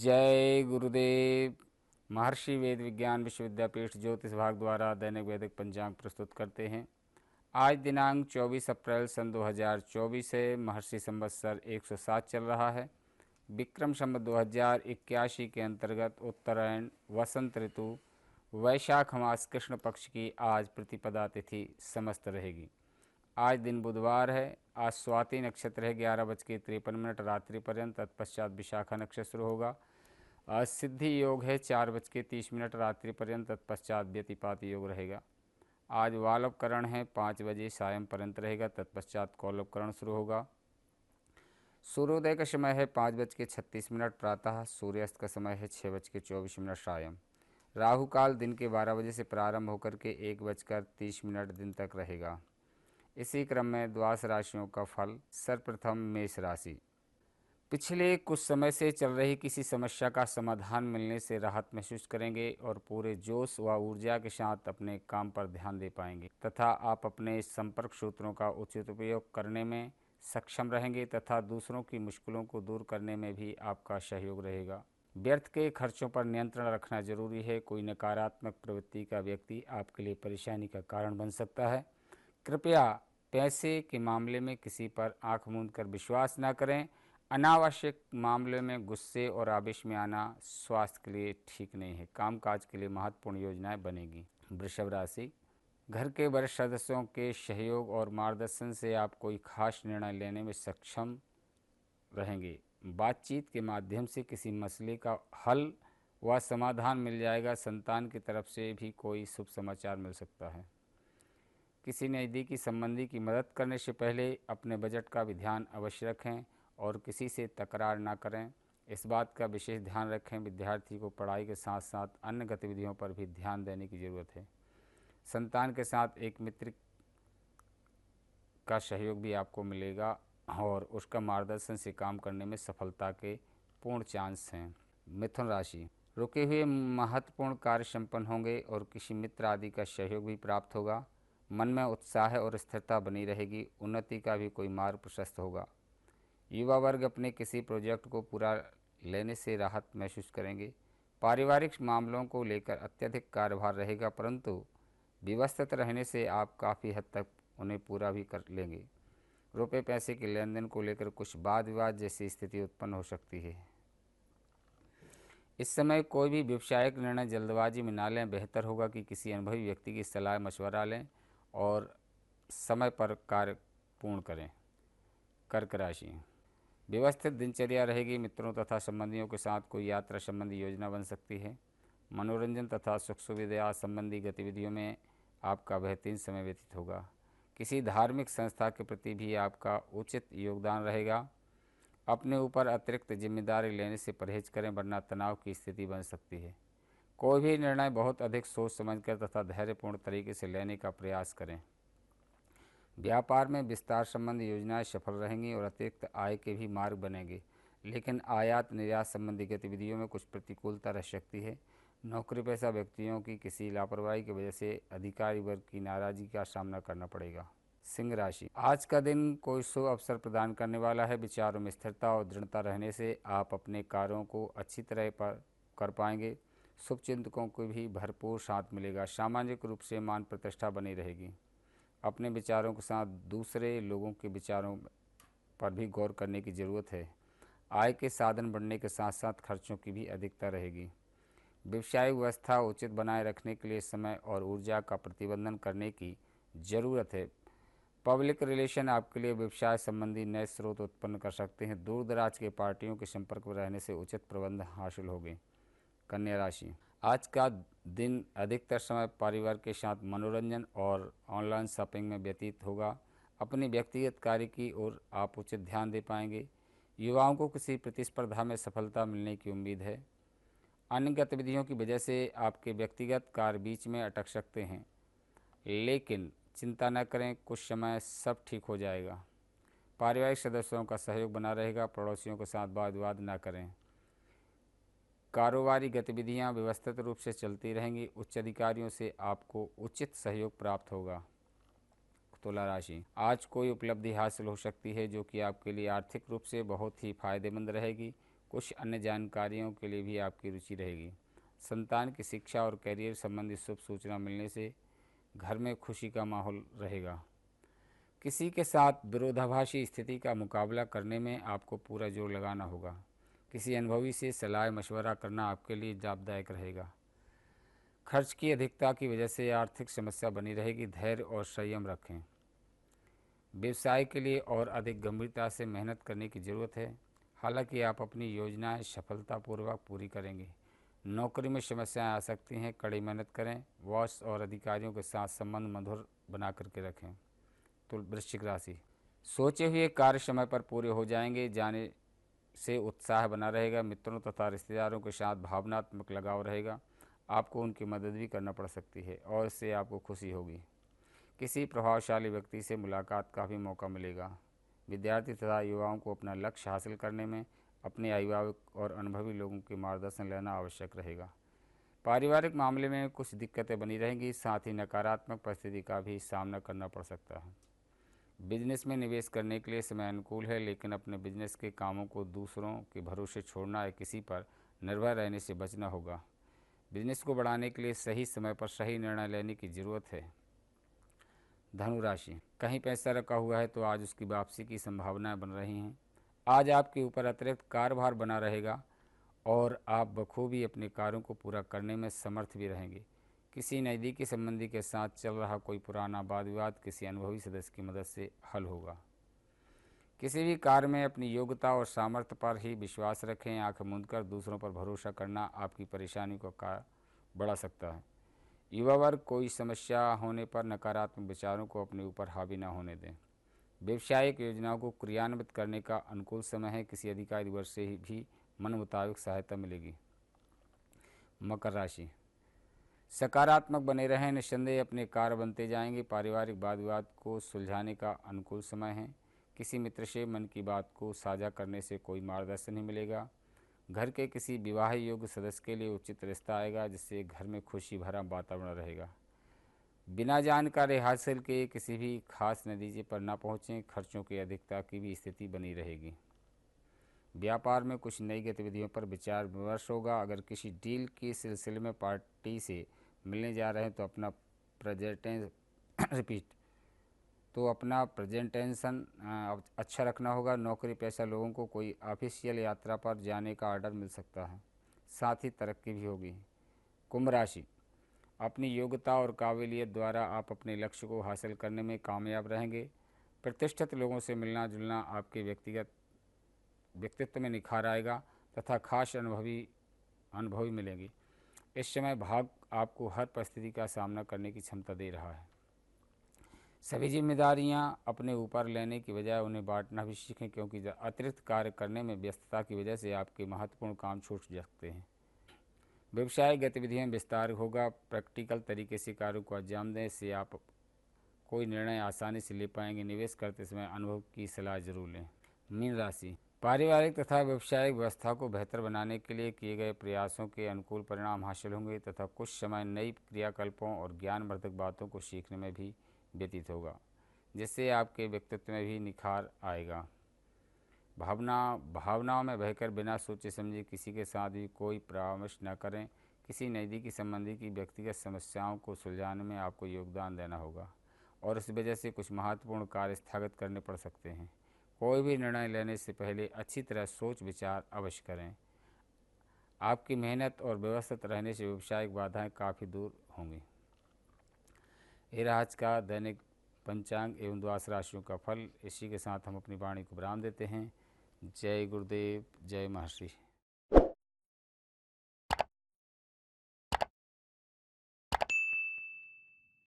जय गुरुदेव महर्षि वेद विज्ञान विश्वविद्यापीठ ज्योतिष भाग द्वारा दैनिक वैदिक पंचांग प्रस्तुत करते हैं आज दिनांक 24 अप्रैल सन 2024 है महर्षि संवत्सर 107 चल रहा है विक्रम संब दो के अंतर्गत उत्तरायण वसंत ऋतु वैशाख मास कृष्ण पक्ष की आज प्रतिपदा तिथि समस्त रहेगी आज दिन बुधवार है आज स्वाति नक्षत्र है ग्यारह बज के तिरपन मिनट रात्रि पर्यंत तत्पश्चात विशाखा नक्षत्र शुरू होगा सिद्धि योग है चार बज के तीस मिनट रात्रि पर्यंत तत्पश्चात व्यतिपात योग रहेगा आज वालवकरण है पाँच बजे सायं पर्यंत रहेगा तत्पश्चात कौलवकरण शुरू होगा सूर्योदय का समय है पाँच बज के छत्तीस मिनट प्रातः सूर्यास्त का समय है छः बज के चौबीस मिनट सायं राहु काल दिन के बारह बजे से प्रारंभ होकर के एक बजकर तीस मिनट दिन तक रहेगा इसी क्रम में द्वास राशियों का फल सर्वप्रथम मेष राशि पिछले कुछ समय से चल रही किसी समस्या का समाधान मिलने से राहत महसूस करेंगे और पूरे जोश व ऊर्जा के साथ अपने काम पर ध्यान दे पाएंगे तथा आप अपने संपर्क सूत्रों का उचित उपयोग करने में सक्षम रहेंगे तथा दूसरों की मुश्किलों को दूर करने में भी आपका सहयोग रहेगा व्यर्थ के खर्चों पर नियंत्रण रखना जरूरी है कोई नकारात्मक प्रवृत्ति का व्यक्ति आपके लिए परेशानी का कारण बन सकता है कृपया पैसे के मामले में किसी पर आंख मूंद कर विश्वास न करें अनावश्यक मामले में गुस्से और आवेश में आना स्वास्थ्य के लिए ठीक नहीं है कामकाज के लिए महत्वपूर्ण योजनाएं बनेगी वृषभ राशि घर के वरिष्ठ सदस्यों के सहयोग और मार्गदर्शन से आप कोई खास निर्णय लेने में सक्षम रहेंगे बातचीत के माध्यम से किसी मसले का हल व समाधान मिल जाएगा संतान की तरफ से भी कोई शुभ समाचार मिल सकता है किसी नज़दीकी संबंधी की मदद करने से पहले अपने बजट का भी ध्यान अवश्य रखें और किसी से तकरार ना करें इस बात का विशेष ध्यान रखें विद्यार्थी को पढ़ाई के साथ साथ अन्य गतिविधियों पर भी ध्यान देने की ज़रूरत है संतान के साथ एक मित्र का सहयोग भी आपको मिलेगा और उसका मार्गदर्शन से काम करने में सफलता के पूर्ण चांस हैं मिथुन राशि रुके हुए महत्वपूर्ण कार्य संपन्न होंगे और किसी मित्र आदि का सहयोग भी प्राप्त होगा मन में उत्साह और स्थिरता बनी रहेगी उन्नति का भी कोई मार्ग प्रशस्त होगा युवा वर्ग अपने किसी प्रोजेक्ट को पूरा लेने से राहत महसूस करेंगे पारिवारिक मामलों को लेकर अत्यधिक कार्यभार रहेगा परंतु व्यवस्थित रहने से आप काफ़ी हद तक उन्हें पूरा भी कर लेंगे रुपये पैसे के लेन देन को लेकर कुछ वाद विवाद जैसी स्थिति उत्पन्न हो सकती है इस समय कोई भी व्यवसायिक निर्णय जल्दबाजी में ना लें बेहतर होगा कि किसी अनुभवी व्यक्ति की सलाह मशवरा लें और समय पर कार्य पूर्ण करें कर्क राशि व्यवस्थित दिनचर्या रहेगी मित्रों तथा संबंधियों के साथ कोई यात्रा संबंधी योजना बन सकती है मनोरंजन तथा सुख सुविधा संबंधी गतिविधियों में आपका बेहतरीन समय व्यतीत होगा किसी धार्मिक संस्था के प्रति भी आपका उचित योगदान रहेगा अपने ऊपर अतिरिक्त जिम्मेदारी लेने से परहेज करें वरना तनाव की स्थिति बन सकती है कोई भी निर्णय बहुत अधिक सोच समझकर तथा धैर्यपूर्ण तरीके से लेने का प्रयास करें व्यापार में विस्तार संबंधी योजनाएं सफल रहेंगी और अतिरिक्त आय के भी मार्ग बनेंगे लेकिन आयात निर्यात संबंधी गतिविधियों में कुछ प्रतिकूलता रह सकती है नौकरी पेशा व्यक्तियों की किसी लापरवाही की वजह से अधिकारी वर्ग की नाराज़गी का सामना करना पड़ेगा सिंह राशि आज का दिन कोई शुभ अवसर प्रदान करने वाला है विचारों में स्थिरता और दृढ़ता रहने से आप अपने कार्यों को अच्छी तरह पर कर पाएंगे शुभ चिंतकों को भी भरपूर साथ मिलेगा सामाजिक रूप से मान प्रतिष्ठा बनी रहेगी अपने विचारों के साथ दूसरे लोगों के विचारों पर भी गौर करने की ज़रूरत है आय के साधन बढ़ने के साथ साथ खर्चों की भी अधिकता रहेगी व्यवसाय व्यवस्था उचित बनाए रखने के लिए समय और ऊर्जा का प्रतिबंधन करने की ज़रूरत है पब्लिक रिलेशन आपके लिए व्यवसाय संबंधी नए स्रोत उत्पन्न कर सकते हैं दूर दराज के पार्टियों के संपर्क में रहने से उचित प्रबंध हासिल होंगे कन्या राशि आज का दिन अधिकतर समय परिवार के साथ मनोरंजन और ऑनलाइन शॉपिंग में व्यतीत होगा अपने व्यक्तिगत कार्य की ओर आप उचित ध्यान दे पाएंगे युवाओं को किसी प्रतिस्पर्धा में सफलता मिलने की उम्मीद है अन्य गतिविधियों की वजह से आपके व्यक्तिगत कार्य बीच में अटक सकते हैं लेकिन चिंता न करें कुछ समय सब ठीक हो जाएगा पारिवारिक सदस्यों का सहयोग बना रहेगा पड़ोसियों के साथ वाद विवाद न करें कारोबारी गतिविधियां व्यवस्थित रूप से चलती रहेंगी उच्च अधिकारियों से आपको उचित सहयोग प्राप्त होगा तुला राशि आज कोई उपलब्धि हासिल हो सकती है जो कि आपके लिए आर्थिक रूप से बहुत ही फायदेमंद रहेगी कुछ अन्य जानकारियों के लिए भी आपकी रुचि रहेगी संतान की शिक्षा और करियर संबंधी शुभ सूचना मिलने से घर में खुशी का माहौल रहेगा किसी के साथ विरोधाभासी स्थिति का मुकाबला करने में आपको पूरा जोर लगाना होगा किसी अनुभवी से सलाह मशवरा करना आपके लिए लाभदायक रहेगा खर्च की अधिकता की वजह से आर्थिक समस्या बनी रहेगी धैर्य और संयम रखें व्यवसाय के लिए और अधिक गंभीरता से मेहनत करने की ज़रूरत है हालांकि आप अपनी योजनाएं सफलतापूर्वक पूरी करेंगे नौकरी में समस्याएं आ सकती हैं कड़ी मेहनत करें वॉश और अधिकारियों के साथ संबंध मधुर बना करके रखें तो वृश्चिक राशि सोचे हुए कार्य समय पर पूरे हो जाएंगे जाने से उत्साह बना रहेगा मित्रों तथा रिश्तेदारों के साथ भावनात्मक लगाव रहेगा आपको उनकी मदद भी करना पड़ सकती है और इससे आपको खुशी होगी किसी प्रभावशाली व्यक्ति से मुलाकात का भी मौका मिलेगा विद्यार्थी तथा युवाओं को अपना लक्ष्य हासिल करने में अपने अभिभावक और अनुभवी लोगों के मार्गदर्शन लेना आवश्यक रहेगा पारिवारिक मामले में कुछ दिक्कतें बनी रहेंगी साथ ही नकारात्मक परिस्थिति का भी सामना करना पड़ सकता है बिजनेस में निवेश करने के लिए समय अनुकूल है लेकिन अपने बिजनेस के कामों को दूसरों के भरोसे छोड़ना या किसी पर निर्भर रहने से बचना होगा बिजनेस को बढ़ाने के लिए सही समय पर सही निर्णय लेने की ज़रूरत है धनुराशि कहीं पैसा रखा हुआ है तो आज उसकी वापसी की संभावनाएं बन रही हैं आज आपके ऊपर अतिरिक्त कारोबार बना रहेगा और आप बखूबी अपने कार्यों को पूरा करने में समर्थ भी रहेंगे किसी नज़दीकी संबंधी के साथ चल रहा कोई पुराना वाद विवाद किसी अनुभवी सदस्य की मदद से हल होगा किसी भी कार्य में अपनी योग्यता और सामर्थ्य पर ही विश्वास रखें आंखें मूंद कर दूसरों पर भरोसा करना आपकी परेशानी को का बढ़ा सकता है युवा वर्ग कोई समस्या होने पर नकारात्मक विचारों को अपने ऊपर हावी न होने दें व्यवसायिक योजनाओं को क्रियान्वित करने का अनुकूल समय है किसी अधिकारी वर्ग से ही भी मन मुताबिक सहायता मिलेगी मकर राशि सकारात्मक बने रहें निस्संदेह अपने कार्य बनते जाएंगे पारिवारिक वाद विवाद को सुलझाने का अनुकूल समय है किसी मित्र से मन की बात को साझा करने से कोई मार्गदर्शन ही मिलेगा घर के किसी विवाह योग्य सदस्य के लिए उचित रिश्ता आएगा जिससे घर में खुशी भरा वातावरण रहेगा बिना जानकारी हासिल के किसी भी खास नतीजे पर ना पहुँचें खर्चों की अधिकता की भी स्थिति बनी रहेगी व्यापार में कुछ नई गतिविधियों पर विचार विमर्श होगा अगर किसी डील के सिलसिले में पार्टी से मिलने जा रहे हैं तो अपना प्रेजेंट रिपीट तो अपना प्रजेंटेंसन अच्छा रखना होगा नौकरी पेशा लोगों को कोई ऑफिशियल यात्रा पर जाने का ऑर्डर मिल सकता है साथ ही तरक्की भी होगी कुंभ राशि अपनी योग्यता और काबिलियत द्वारा आप अपने लक्ष्य को हासिल करने में कामयाब रहेंगे प्रतिष्ठित लोगों से मिलना जुलना आपके व्यक्तिगत व्यक्तित्व में निखार आएगा तथा खास अनुभवी अनुभवी मिलेंगे इस समय भाग आपको हर परिस्थिति का सामना करने की क्षमता दे रहा है सभी जिम्मेदारियां अपने ऊपर लेने की बजाय उन्हें बांटना भी सीखें क्योंकि अतिरिक्त कार्य करने में व्यस्तता की वजह से आपके महत्वपूर्ण काम छूट सकते हैं व्यवसाय गतिविधियों में विस्तार होगा प्रैक्टिकल तरीके से कार्यों को अंजाम दें से आप कोई निर्णय आसानी से ले पाएंगे निवेश करते समय अनुभव की सलाह जरूर लें मीन राशि पारिवारिक तथा व्यवसायिक व्यवस्था को बेहतर बनाने के लिए किए गए प्रयासों के अनुकूल परिणाम हासिल होंगे तथा कुछ समय नई क्रियाकल्पों और ज्ञानवर्धक बातों को सीखने में भी व्यतीत होगा जिससे आपके व्यक्तित्व में भी निखार आएगा भावना भावनाओं में बहकर बिना सोचे समझे किसी के साथ भी कोई परामर्श न करें किसी नज़दीकी संबंधी की व्यक्तिगत समस्याओं को सुलझाने में आपको योगदान देना होगा और इस वजह से कुछ महत्वपूर्ण कार्य स्थगित करने पड़ सकते हैं कोई भी निर्णय लेने से पहले अच्छी तरह सोच विचार अवश्य करें आपकी मेहनत और व्यवस्थित रहने से व्यवसायिक बाधाएं काफ़ी दूर होंगी ये राज का दैनिक पंचांग एवं द्वास राशियों का फल इसी के साथ हम अपनी वाणी को विराम देते हैं जय गुरुदेव जय महर्षि